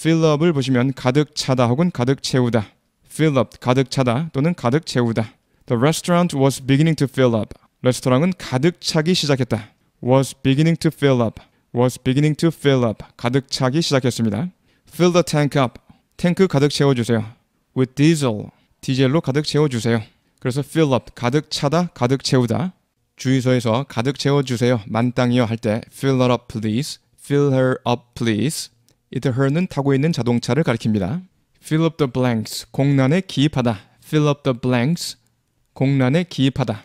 fill up을 보시면 가득 차다 혹은 가득 채우다. fill up 가득 차다 또는 가득 채우다. The restaurant was beginning to fill up. 레스토랑은 가득 차기 시작했다. was beginning to fill up. was beginning to fill up. 가득 차기 시작했습니다. fill the tank up. 탱크 가득 채워 주세요. with diesel. 디젤로 가득 채워 주세요. 그래서 fill up 가득 차다 가득 채우다. 주유소에서 가득 채워 주세요. 만땅이요 할 때 fill her up please. fill her up please. 이터허는 타고 있는 자동차를 가리킵니다. fill up the blanks 공란에 기입하다 fill up the blanks 공란에 기입하다